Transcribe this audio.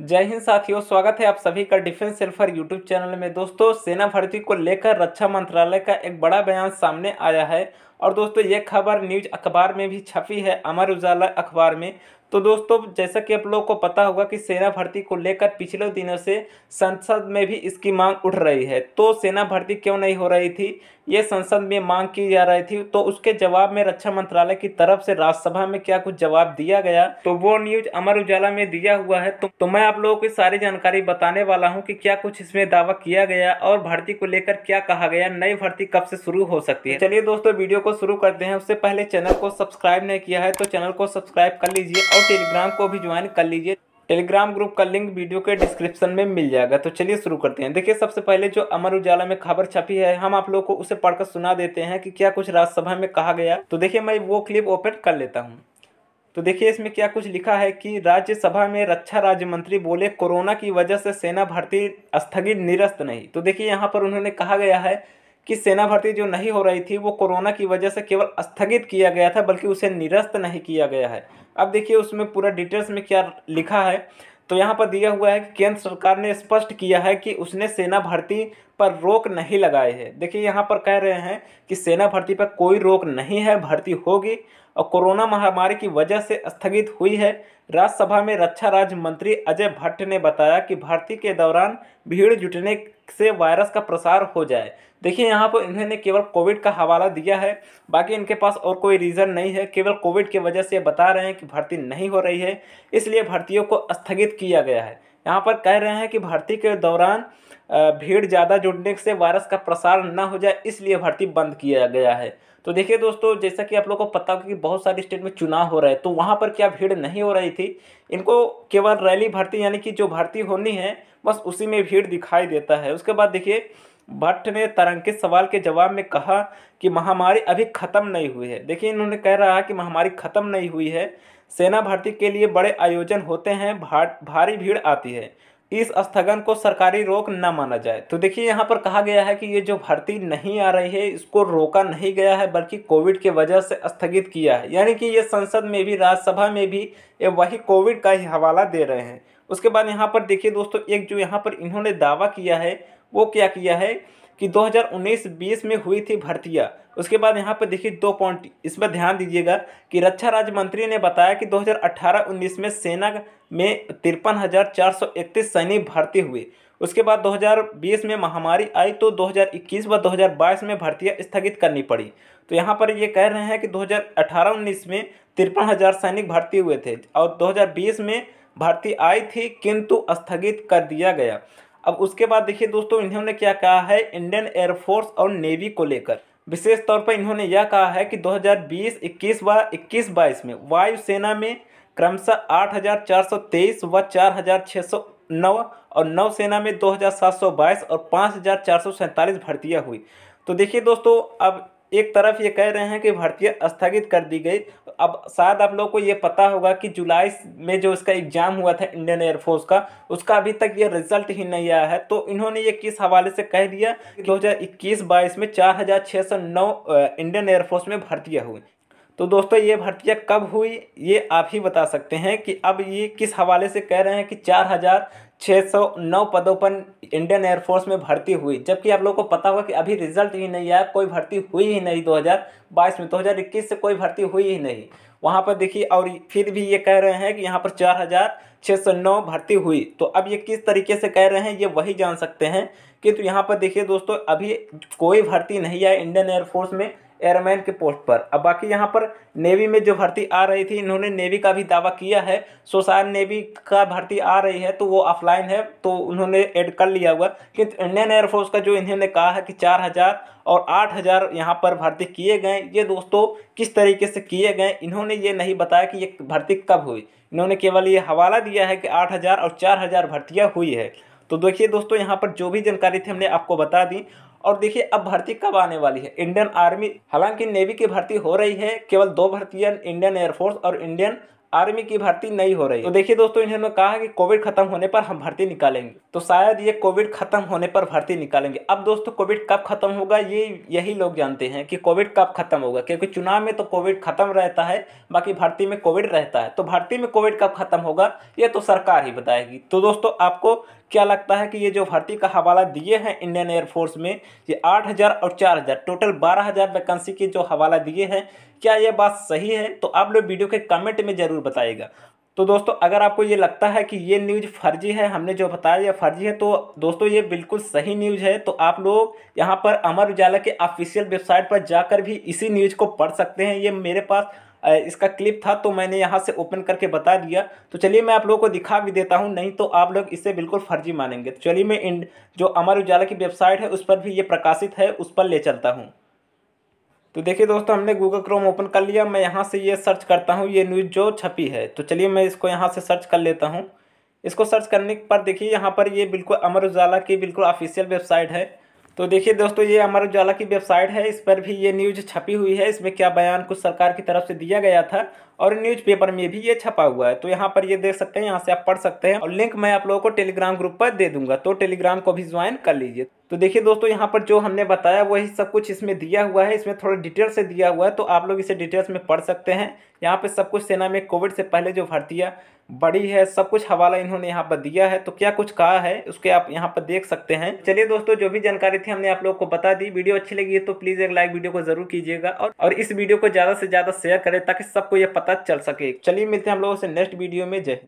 जय हिंद साथियों स्वागत है आप सभी का डिफेंस सेल्फर यूट्यूब चैनल में दोस्तों सेना भर्ती को लेकर रक्षा मंत्रालय का एक बड़ा बयान सामने आया है और दोस्तों ये खबर न्यूज अखबार में भी छपी है अमर उजाला अखबार में तो दोस्तों जैसा कि आप लोगों को पता होगा कि सेना भर्ती को लेकर पिछले दिनों से संसद में भी इसकी मांग उठ रही है तो सेना भर्ती क्यों नहीं हो रही थी ये संसद में मांग की जा रही थी तो उसके जवाब में रक्षा मंत्रालय की तरफ से राज्यसभा में क्या कुछ जवाब दिया गया तो वो न्यूज अमर उजाला में दिया हुआ है तो, तो मैं आप लोगों को सारी जानकारी बताने वाला हूँ कि क्या कुछ इसमें दावा किया गया और भर्ती को लेकर क्या कहा गया नई भर्ती कब से शुरू हो सकती है चलिए दोस्तों वीडियो को शुरू करते हैं उससे पहले चैनल को सब्सक्राइब नहीं किया है तो चैनल को सब्सक्राइब कर लीजिए और और टेलीग्राम को भी ज्वाइन कर लीजिए टेलीग्राम ग्रुप का लिंक वीडियो के डिस्क्रिप्शन में मिल जाएगा तो चलिए शुरू करते हैं देखिए सबसे पहले जो अमर उजाला में खबर छपी है हम आप लोग को उसे पढ़कर सुना देते हैं कि क्या कुछ राज्यसभा में कहा गया तो देखिए मैं वो क्लिप ओपन कर लेता हूँ तो देखिए इसमें क्या कुछ लिखा है कि राज्यसभा में रक्षा राज्य मंत्री बोले कोरोना की वजह से सेना भर्ती स्थगित निरस्त नहीं तो देखिए यहाँ पर उन्होंने कहा गया है कि सेना भर्ती जो नहीं हो रही थी वो कोरोना की वजह से केवल स्थगित किया गया था बल्कि उसे निरस्त नहीं किया गया है अब देखिए उसमें पूरा डिटेल्स में क्या लिखा है तो यहाँ पर दिया हुआ है कि केंद्र सरकार ने स्पष्ट किया है कि उसने सेना भर्ती पर रोक नहीं लगाई है देखिए यहाँ पर कह रहे हैं कि सेना भर्ती पर कोई रोक नहीं है भर्ती होगी और कोरोना महामारी की वजह से स्थगित हुई है राज्यसभा में रक्षा राज्य मंत्री अजय भट्ट ने बताया कि भर्ती के दौरान भीड़ जुटने से वायरस का प्रसार हो जाए देखिए यहाँ पर इन्होंने केवल कोविड का हवाला दिया है बाकी इनके पास और कोई रीज़न नहीं है केवल कोविड की के वजह से बता रहे हैं कि भर्ती नहीं हो रही है इसलिए भर्तियों को स्थगित किया गया है यहाँ पर कह रहे हैं कि भर्ती के दौरान भीड़ ज़्यादा जुड़ने से वायरस का प्रसार न हो जाए इसलिए भर्ती बंद किया गया है तो देखिए दोस्तों जैसा कि आप लोगों को पता होगा कि बहुत सारे स्टेट में चुनाव हो रहा है तो वहाँ पर क्या भीड़ नहीं हो रही थी इनको केवल रैली भर्ती यानी कि जो भर्ती होनी है बस उसी में भीड़ दिखाई देता है उसके बाद देखिए भट्ट ने तरंकित सवाल के जवाब में कहा कि महामारी अभी ख़त्म नहीं हुई है देखिए इन्होंने कह रहा है कि महामारी ख़त्म नहीं हुई है सेना भर्ती के लिए बड़े आयोजन होते हैं भार, भारी भीड़ आती है इस स्थगन को सरकारी रोक न माना जाए तो देखिए यहाँ पर कहा गया है कि ये जो भर्ती नहीं आ रही है इसको रोका नहीं गया है बल्कि कोविड के वजह से स्थगित किया है यानी कि ये संसद में भी राज्यसभा में भी ये वही कोविड का ही हवाला दे रहे हैं उसके बाद यहाँ पर देखिए दोस्तों एक जो यहाँ पर इन्होंने दावा किया है वो क्या किया है कि 2019-20 में हुई थी भर्तियाँ उसके बाद यहाँ पर देखिए दो पॉइंट इस पर ध्यान दीजिएगा कि रक्षा राज्य मंत्री ने बताया कि 2018-19 में सेना में तिरपन सैनिक भर्ती हुए उसके बाद 2020 में महामारी आई तो 2021 व 2022 में भर्तियां स्थगित करनी पड़ी तो यहाँ पर ये कह रहे हैं कि 2018-19 में तिरपन हज़ार सैनिक भर्ती हुए थे और 2020 में भर्ती आई थी किंतु स्थगित कर दिया गया अब उसके बाद देखिए दोस्तों इन्होंने क्या कहा है इंडियन एयरफोर्स और नेवी को लेकर विशेष तौर पर इन्होंने यह कहा है कि 2020, 21 व 21 बाईस में वायुसेना में क्रमशः आठ व चार और नौसेना में दो और पाँच भर्तियां हुई तो देखिए दोस्तों अब एक तरफ ये कह रहे हैं कि भर्ती स्थगित कर दी गई अब शायद आप लोग को ये पता होगा कि जुलाई में जो इसका एग्ज़ाम हुआ था इंडियन एयरफोर्स का उसका अभी तक ये रिजल्ट ही नहीं आया है तो इन्होंने ये किस हवाले से कह दिया दो हज़ार इक्कीस बाईस में चार हज़ार सौ नौ इंडियन एयरफोर्स में भर्ती हुई तो दोस्तों ये भर्तियाँ कब हुई ये आप ही बता सकते हैं कि अब ये किस हवाले से कह रहे हैं कि चार हज़ार छः सौ नौ पदों पर इंडियन एयरफोर्स में भर्ती हुई जबकि आप लोगों को पता होगा कि अभी रिजल्ट ही नहीं आया कोई भर्ती हुई ही नहीं 2022 में 2021 से कोई भर्ती हुई ही नहीं वहाँ पर देखिए और फिर भी ये कह रहे हैं कि यहाँ पर चार हज़ार छः सौ नौ भर्ती हुई तो अब ये किस तरीके से कह रहे हैं ये वही जान सकते हैं कि तो यहाँ पर देखिए दोस्तों अभी कोई भर्ती नहीं आई इंडियन एयरफोर्स में एयरमैन के पोस्ट पर अब बाकी यहाँ पर नेवी में जो भर्ती आ रही थी इन्होंने नेवी का भी दावा किया है सो शायद नेवी का भर्ती आ रही है तो वो ऑफलाइन है तो उन्होंने ऐड कर लिया हुआ कि इंडियन एयरफोर्स का जो इन्होंने कहा है कि चार हज़ार और आठ हज़ार यहाँ पर भर्ती किए गए ये दोस्तों किस तरीके से किए गए इन्होंने ये नहीं बताया कि ये भर्ती कब हुई इन्होंने केवल ये हवाला दिया है कि आठ हज़ार और चार हज़ार भर्तियाँ हुई है तो देखिए दोस्तों यहाँ पर जो भी जानकारी थी हमने आपको बता दी और देखिए अब भर्ती कब आने वाली है इंडियन आर्मी हालांकि नेवी की भर्ती हो रही है केवल दो भर्ती इंडियन एयरफोर्स और इंडियन आर्मी की भर्ती नहीं हो रही तो देखिए दोस्तों इन्होंने कहा कि कोविड खत्म होने पर हम भर्ती निकालेंगे तो शायद ये कोविड खत्म होने पर भर्ती निकालेंगे अब दोस्तों कोविड कब खत्म होगा ये यही लोग जानते हैं कि कोविड कब खत्म होगा क्योंकि चुनाव में तो कोविड खत्म रहता है बाकी भर्ती में कोविड रहता है तो भर्ती में कोविड कब खत्म होगा ये तो सरकार ही बताएगी तो दोस्तों आपको क्या लगता है कि ये जो भर्ती का हवाला दिए हैं इंडियन एयरफोर्स में ये आठ हज़ार और चार हज़ार टोटल बारह हज़ार वैकेंसी के जो हवाला दिए हैं क्या ये बात सही है तो आप लोग वीडियो के कमेंट में ज़रूर बताइएगा तो दोस्तों अगर आपको ये लगता है कि ये न्यूज फर्जी है हमने जो बताया ये फर्जी है तो दोस्तों ये बिल्कुल सही न्यूज है तो आप लोग यहाँ पर अमर उजाला के ऑफिशियल वेबसाइट पर जाकर भी इसी न्यूज को पढ़ सकते हैं ये मेरे पास इसका क्लिप था तो मैंने यहाँ से ओपन करके बता दिया तो चलिए मैं आप लोगों को दिखा भी देता हूँ नहीं तो आप लोग इसे बिल्कुल फर्जी मानेंगे तो चलिए मैं इन जो अमर उजाला की वेबसाइट है उस पर भी ये प्रकाशित है उस पर ले चलता हूँ तो देखिए दोस्तों हमने गूगल क्रोम ओपन कर लिया मैं यहाँ से ये सर्च करता हूँ ये न्यूज़ जो छपी है तो चलिए मैं इसको यहाँ से सर्च कर लेता हूँ इसको सर्च करने पर देखिए यहाँ पर ये बिल्कुल अमर उजाला की बिल्कुल ऑफिशियल वेबसाइट है तो देखिए दोस्तों ये अमर उजाला की वेबसाइट है इस पर भी ये न्यूज़ छपी हुई है इसमें क्या बयान कुछ सरकार की तरफ से दिया गया था और न्यूज़पेपर में भी ये छपा हुआ है तो यहाँ पर ये देख सकते हैं यहाँ से आप पढ़ सकते हैं और लिंक मैं आप लोगों को टेलीग्राम ग्रुप पर दे दूंगा तो टेलीग्राम को भी ज्वाइन कर लीजिए तो देखिए दोस्तों यहाँ पर जो हमने बताया वही सब कुछ इसमें दिया हुआ है इसमें थोड़ा डिटेल से दिया हुआ है तो आप लोग इसे डिटेल्स में पढ़ सकते हैं यहाँ पे सब कुछ सेना में कोविड से पहले जो भर्तियाँ बड़ी है सब कुछ हवाला इन्होंने यहाँ पर दिया है तो क्या कुछ कहा है उसके आप यहाँ पर देख सकते हैं चलिए दोस्तों जो भी जानकारी थी हमने आप लोग को बता दी वीडियो अच्छी लगी है तो प्लीज़ एक लाइक वीडियो को जरूर कीजिएगा और इस वीडियो को ज़्यादा से ज़्यादा शेयर करें ताकि सबको ये पता तक चल सके चलिए मिलते हैं हम लोगों से नेक्स्ट वीडियो में जय